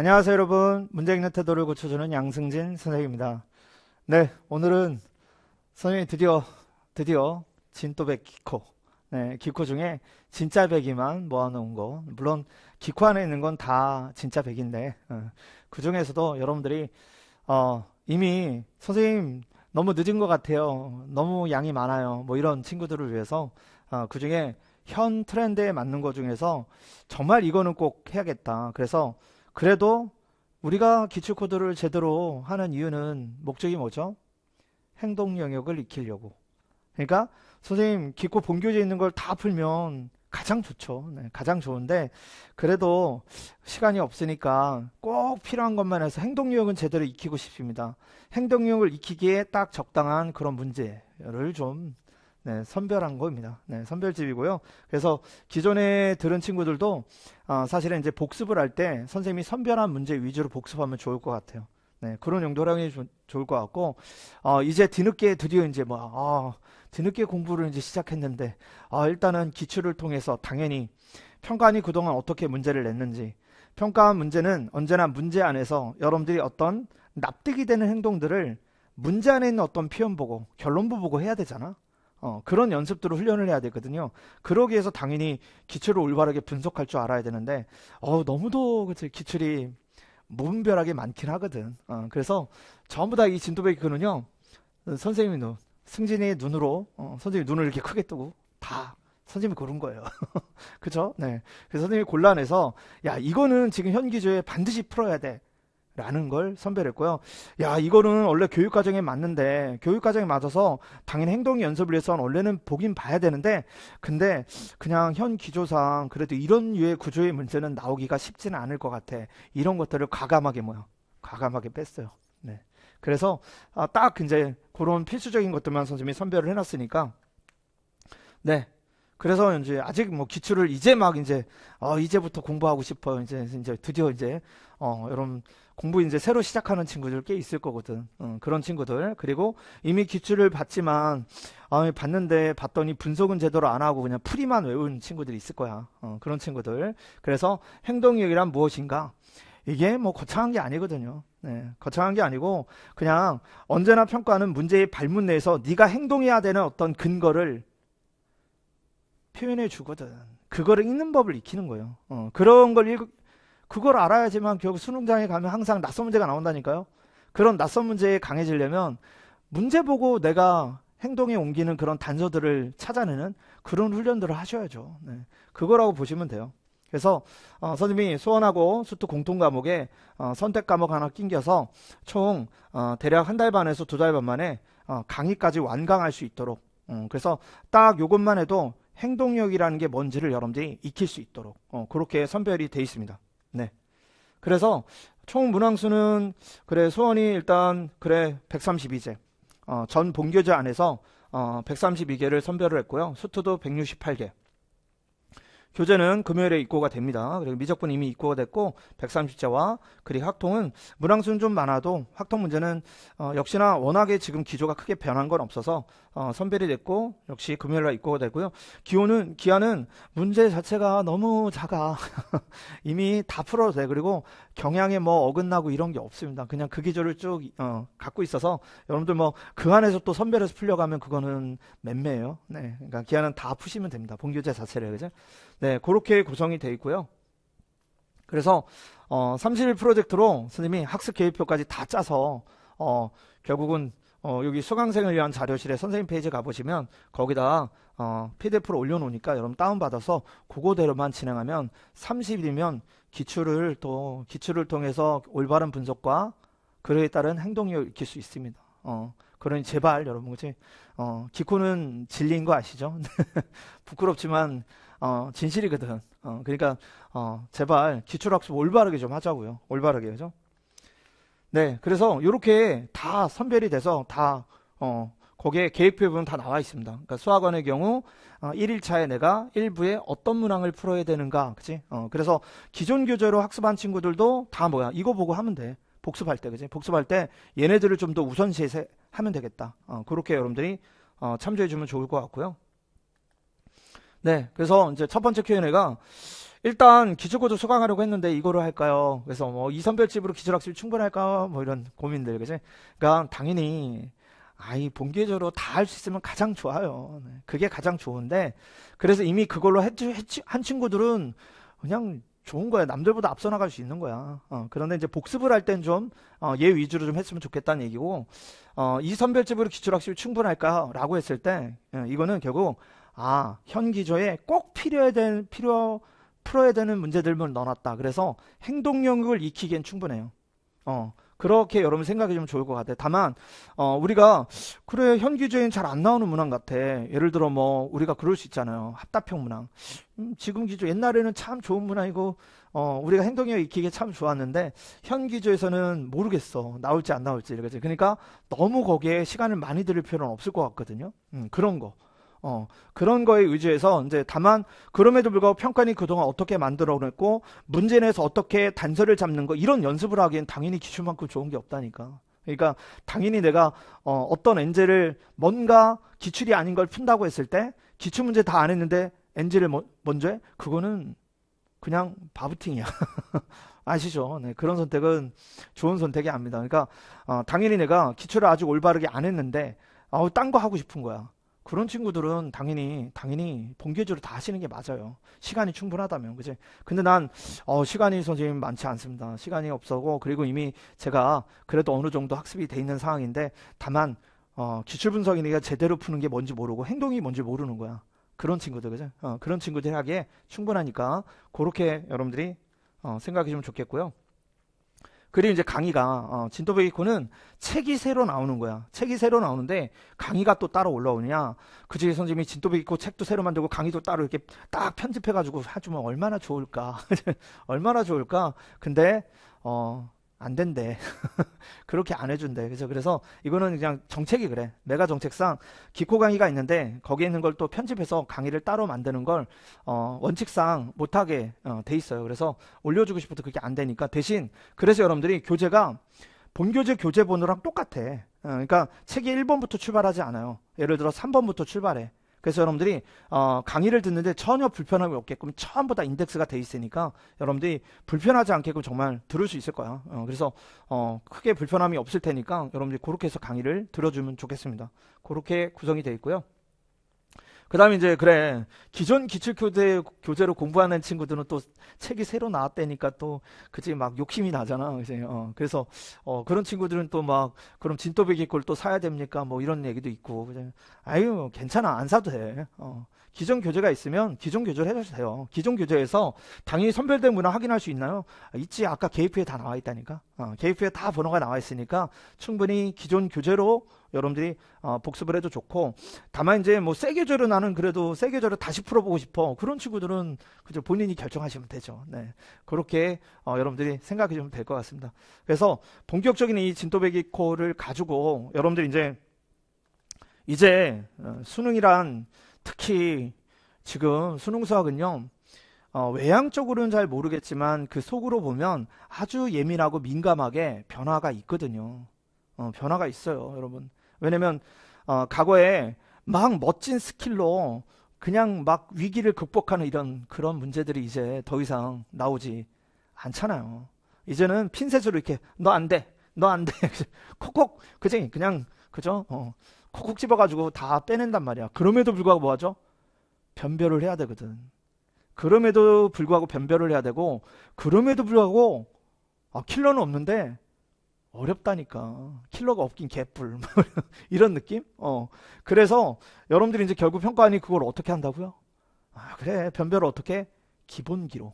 안녕하세요 여러분 문제 읽는 태도를 고쳐주는 양승진 선생입니다 네 오늘은 선생님이 드디어 드디어 진또백 기코 네, 기코 중에 진짜 백이만 모아놓은 거 물론 기코 안에 있는 건 다 진짜 백인데 어, 그 중에서도 여러분들이 어, 이미 선생님 너무 늦은 것 같아요 너무 양이 많아요 뭐 이런 친구들을 위해서 어, 그 중에 현 트렌드에 맞는 것 중에서 정말 이거는 꼭 해야겠다 그래서 그래도 우리가 기출코드를 제대로 하는 이유는 목적이 뭐죠? 행동 영역을 익히려고. 그러니까 선생님 기고 본교재 있는 걸 다 풀면 가장 좋죠. 네, 가장 좋은데 그래도 시간이 없으니까 꼭 필요한 것만 해서 행동 영역은 제대로 익히고 싶습니다. 행동 영역을 익히기에 딱 적당한 그런 문제를 좀 네, 선별한 겁니다. 네, 선별집이고요. 그래서 기존에 들은 친구들도 어, 사실은 이제 복습을 할 때 선생님이 선별한 문제 위주로 복습하면 좋을 것 같아요. 네, 그런 용도로 하기 좋을 것 같고, 어, 이제 뒤늦게 드디어 이제 뭐, 아, 뒤늦게 공부를 이제 시작했는데, 아, 일단은 기출을 통해서 당연히 평가원이 그동안 어떻게 문제를 냈는지, 평가원 문제는 언제나 문제 안에서 여러분들이 어떤 납득이 되는 행동들을 문제 안에 있는 어떤 표현 보고, 결론부 보고 해야 되잖아. 어, 그런 연습들을 훈련을 해야 되거든요. 그러기 위해서 당연히 기출을 올바르게 분석할 줄 알아야 되는데, 어, 너무도 그치, 기출이 무분별하게 많긴 하거든. 어, 그래서 전부 다 이 진도배기 근은요 선생님이 눈, 승진이 눈으로, 어, 선생님 눈을 이렇게 크게 뜨고, 다 선생님이 고른 거예요. 그죠? 네. 그래서 선생님이 곤란해서, 야, 이거는 지금 현기조에 반드시 풀어야 돼. 라는 걸 선별했고요. 야, 이거는 원래 교육과정에 맞는데, 교육과정에 맞아서 당연히 행동 연습을 위해서는 원래는 보긴 봐야 되는데, 근데 그냥 현 기조상 그래도 이런 유의 구조의 문제는 나오기가 쉽지는 않을 것 같아. 이런 것들을 과감하게 뭐요? 과감하게 뺐어요. 네. 그래서 아, 딱 이제 그런 필수적인 것들만 선생님이 선별을 해놨으니까, 네. 그래서 이제 아직 뭐 기출을 이제 막 이제 어 이제부터 공부하고 싶어요. 이제 이제 드디어 이제 어 여러분 공부 이제 새로 시작하는 친구들 꽤 있을 거거든. 어, 그런 친구들 그리고 이미 기출을 봤지만 어, 봤는데 봤더니 분석은 제대로 안 하고 그냥 풀이만 외운 친구들이 있을 거야. 어, 그런 친구들. 그래서 행동력이란 무엇인가? 이게 뭐 거창한 게 아니거든요. 네, 거창한 게 아니고 그냥 언제나 평가는 문제의 발문 내에서 네가 행동해야 되는 어떤 근거를 표현해 주거든. 그거를 읽는 법을 익히는 거예요. 어, 그런 걸 읽, 그걸 알아야지만 결국 수능장에 가면 항상 낯선 문제가 나온다니까요. 그런 낯선 문제에 강해지려면 문제 보고 내가 행동에 옮기는 그런 단서들을 찾아내는 그런 훈련들을 하셔야죠. 네. 그거라고 보시면 돼요. 그래서 어, 선생님이 수원하고 수트 공통 과목에 어, 선택 과목 하나 낑겨서 총 어, 대략 한 달 반에서 두 달 반 만에 어, 강의까지 완강할 수 있도록 음, 그래서 딱 요것만 해도 행동력이라는 게 뭔지를 여러분들이 익힐 수 있도록 어, 그렇게 선별이 돼 있습니다. 네. 그래서 총 문항수는 그래 소원이 일단 그래 132제 어, 전본교제 안에서 어, 132개를 선별을 했고요. 수트도 168개 교재는 금요일에 입고가 됩니다. 그리고 미적분 이미 입고가 됐고 130자와 그리고 학통은 문항수는 좀 많아도 학통 문제는 어, 역시나 워낙에 지금 기조가 크게 변한 건 없어서 어, 선별이 됐고 역시 금요일 날 입고가 되고요. 기호는 기한은 문제 자체가 너무 작아 이미 다 풀어도 돼 그리고 경향에 뭐 어긋나고 이런 게 없습니다. 그냥 그 기조를 쭉 어, 갖고 있어서 여러분들 뭐 그 안에서 또 선별해서 풀려가면 그거는 맴매예요. 네, 그러니까 기한은다 푸시면 됩니다. 본교재 자체를 그죠? 네, 그렇게 구성이 되어 있고요. 그래서 어, 3일 프로젝트로 스님이 학습 계획표까지 다 짜서 어, 결국은 어, 여기 수강생을 위한 자료실에 선생님 페이지 가보시면 거기다 어, PDF로 올려놓으니까 여러분 다운받아서 그거대로만 진행하면 30일이면 기출을 또 기출을 통해서 올바른 분석과 그에 따른 행동력을 익힐 수 있습니다. 어, 그러니 제발 여러분 그지 어, 기코는 질린 거 아시죠? 부끄럽지만 어, 진실이거든. 어, 그러니까 어, 제발 기출학습 올바르게 좀 하자고요. 올바르게 그죠? 네, 그래서 이렇게 다 선별이 돼서 다 어, 거기에 계획표에 보면 다 나와 있습니다. 그러니까 수학원의 경우 어, 1일차에 내가 1부에 어떤 문항을 풀어야 되는가, 그치? 어, 그래서 기존 교재로 학습한 친구들도 다 뭐야? 이거 보고 하면 돼. 복습할 때, 그지? 복습할 때 얘네들을 좀 더 우선시하면 해서 되겠다. 어, 그렇게 여러분들이 어, 참조해 주면 좋을 것 같고요. 네, 그래서 이제 첫 번째 Q&A가 일단 기초고조 수강하려고 했는데 이거로 할까요? 그래서 뭐 이선별집으로 기초학습이 충분할까? 뭐 이런 고민들 그지? 그러니까 당연히 아이 본계적으로 다 할 수 있으면 가장 좋아요. 네, 그게 가장 좋은데 그래서 이미 그걸로 해치, 해치, 한 친구들은 그냥 좋은 거야. 남들보다 앞서 나갈 수 있는 거야. 어, 그런데 이제 복습을 할 땐 좀, 어, 얘 위주로 좀 했으면 좋겠다는 얘기고, 어, 이 선별집으로 기초학습이 충분할까? 라고 했을 때, 예, 이거는 결국 아, 현 기조에 꼭 필요해야 될, 필요, 풀어야 되는 문제들만 넣어놨다. 그래서 행동 영역을 익히기엔 충분해요. 어, 그렇게 여러분 생각이 좀 좋을 것 같아요. 다만, 어, 우리가, 그래, 현기조의는잘 안 나오는 문항 같아. 예를 들어 뭐, 우리가 그럴 수 있잖아요. 합답형 문항. 음, 지금 기조, 옛날에는 참 좋은 문항이고, 어, 우리가 행동력 익히기에 참 좋았는데, 현기조에서는 모르겠어. 나올지 안 나올지. 이러겠지. 그러니까 너무 거기에 시간을 많이 들일 필요는 없을 것 같거든요. 음, 그런 거. 어, 그런 거에 의지해서 이제 다만 그럼에도 불구하고 평가는 그동안 어떻게 만들어냈고 문제 내에서 어떻게 단서를 잡는 거 이런 연습을 하기엔 당연히 기출만큼 좋은 게 없다니까. 그러니까 당연히 내가 어, 어떤 엔젤을 뭔가 기출이 아닌 걸 푼다고 했을 때 기출 문제 다 안 했는데 엔젤을 먼저 뭐, 해? 그거는 그냥 바부팅이야. 아시죠? 네, 그런 선택은 좋은 선택이 아닙니다. 그러니까 어, 당연히 내가 기출을 아직 올바르게 안 했는데 아우 딴 거 하고 싶은 거야. 그런 친구들은 당연히 당연히 본교제로 다 하시는 게 맞아요. 시간이 충분하다면 그지. 근데 난 어, 시간이 선생님 많지 않습니다. 시간이 없어고 그리고 이미 제가 그래도 어느 정도 학습이 돼 있는 상황인데 다만 어, 기출 분석이니까 제대로 푸는 게 뭔지 모르고 행동이 뭔지 모르는 거야. 그런 친구들 그죠? 어, 그런 친구들 하기에 충분하니까 그렇게 여러분들이 어, 생각해 주면 좋겠고요. 그리고 이제 강의가 어, 진도베이코는 책이 새로 나오는 거야. 책이 새로 나오는데 강의가 또 따로 올라오느냐. 그중에 선생님이 진도베이코 책도 새로 만들고 강의도 따로 이렇게 딱 편집해가지고 해주면 얼마나 좋을까. 얼마나 좋을까. 근데 어안 된대. 그렇게 안 해준대. 그래서 그래서 이거는 그냥 정책이 그래. 메가 정책상 기코 강의가 있는데 거기에 있는 걸 또 편집해서 강의를 따로 만드는 걸 어, 원칙상 못하게 어, 돼 있어요. 그래서 올려주고 싶어도 그게 안 되니까 대신 그래서 여러분들이 교재가 본교재 교재본으랑 똑같아. 어, 그러니까 책이 1번부터 출발하지 않아요. 예를 들어 3번부터 출발해. 그래서 여러분들이 어, 강의를 듣는데 전혀 불편함이 없게끔 처음부터 다 인덱스가 돼 있으니까 여러분들이 불편하지 않게끔 정말 들을 수 있을 거야. 어, 그래서 어, 크게 불편함이 없을 테니까 여러분들이 그렇게 해서 강의를 들어주면 좋겠습니다. 그렇게 구성이 돼 있고요. 그 다음에 이제 그래 기존 기출교재 교재로 공부하는 친구들은 또 책이 새로 나왔다니까 또 그치 막 욕심이 나잖아 이제 어, 그래서 어, 그런 친구들은 또 막 그럼 진또배기 걸 또 사야 됩니까 뭐 이런 얘기도 있고 그냥 아유 괜찮아 안 사도 돼 어, 기존 교재가 있으면 기존 교재를 해주세요. 기존 교재에서 당연히 선별된 문화 확인할 수 있나요? 아, 있지. 아까 k f 에다 나와 있다니까. 어, 개입에다 번호가 나와 있으니까 충분히 기존 교재로 여러분들이 어, 복습을 해도 좋고 다만 이제 뭐 새 교재로 나는 그래도 새 교재로 다시 풀어보고 싶어 그런 친구들은 그죠 본인이 결정하시면 되죠. 네 그렇게 어, 여러분들이 생각해 주면 될 것 같습니다. 그래서 본격적인 이 진또배기 코를 가지고 여러분들 이제 이제 어, 수능이란 특히 지금 수능 수학은요. 어, 외향적으로는잘 모르겠지만 그 속으로 보면 아주 예민하고 민감하게 변화가 있거든요. 어, 변화가 있어요, 여러분. 왜냐면 어, 과거에 막 멋진 스킬로 그냥 막 위기를 극복하는 이런 그런 문제들이 이제 더 이상 나오지 않잖아요. 이제는 핀셋으로 이렇게 너 안 돼, 너 안 돼, 콕콕 그지 그냥 그죠? 어. 콕콕 집어가지고 다 빼낸단 말이야. 그럼에도 불구하고 뭐하죠? 변별을 해야 되거든. 그럼에도 불구하고 변별을 해야 되고 그럼에도 불구하고 아, 킬러는 없는데 어렵다니까. 킬러가 없긴 개뿔. 이런 느낌? 어. 그래서 여러분들이 이제 결국 평가하니 그걸 어떻게 한다고요? 아, 그래. 변별을 어떻게? 기본기로.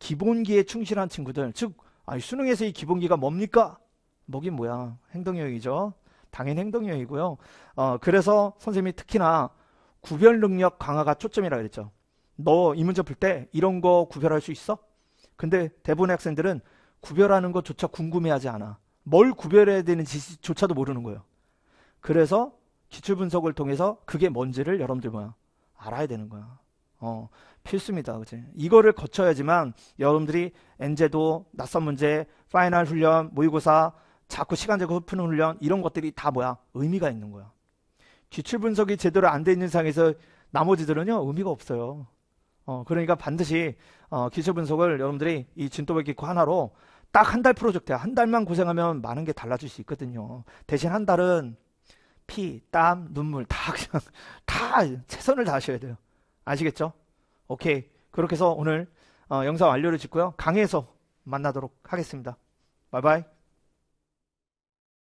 기본기에 충실한 친구들. 즉, 아니, 수능에서 이 기본기가 뭡니까? 뭐긴 뭐야. 행동형이죠. 당연 행동형이고요. 어, 그래서 선생님이 특히나 구별 능력 강화가 초점이라 고 그랬죠. 너 이 문제 풀 때 이런 거 구별할 수 있어? 근데 대부분의 학생들은 구별하는 것조차 궁금해하지 않아. 뭘 구별해야 되는지조차도 모르는 거예요. 그래서 기출 분석을 통해서 그게 뭔지를 여러분들 뭐야 알아야 되는 거야. 어, 필수입니다. 그치? 이거를 거쳐야지만 여러분들이 엔제도 낯선 문제, 파이널 훈련, 모의고사, 자꾸 시간제고 푸는 훈련 이런 것들이 다 뭐야? 의미가 있는 거야. 기출 분석이 제대로 안 돼 있는 상에서 나머지들은요 의미가 없어요. 어, 그러니까 반드시 어, 기술 분석을 여러분들이 이 진또백기코 하나로 딱 한 달 프로젝트야. 한 달만 고생하면 많은 게 달라질 수 있거든요. 대신 한 달은 피, 땀, 눈물 다 그냥 다 최선을 다하셔야 돼요. 아시겠죠? 오케이. 그렇게 해서 오늘 어, 영상 완료를 짓고요. 강의에서 만나도록 하겠습니다. 바이바이.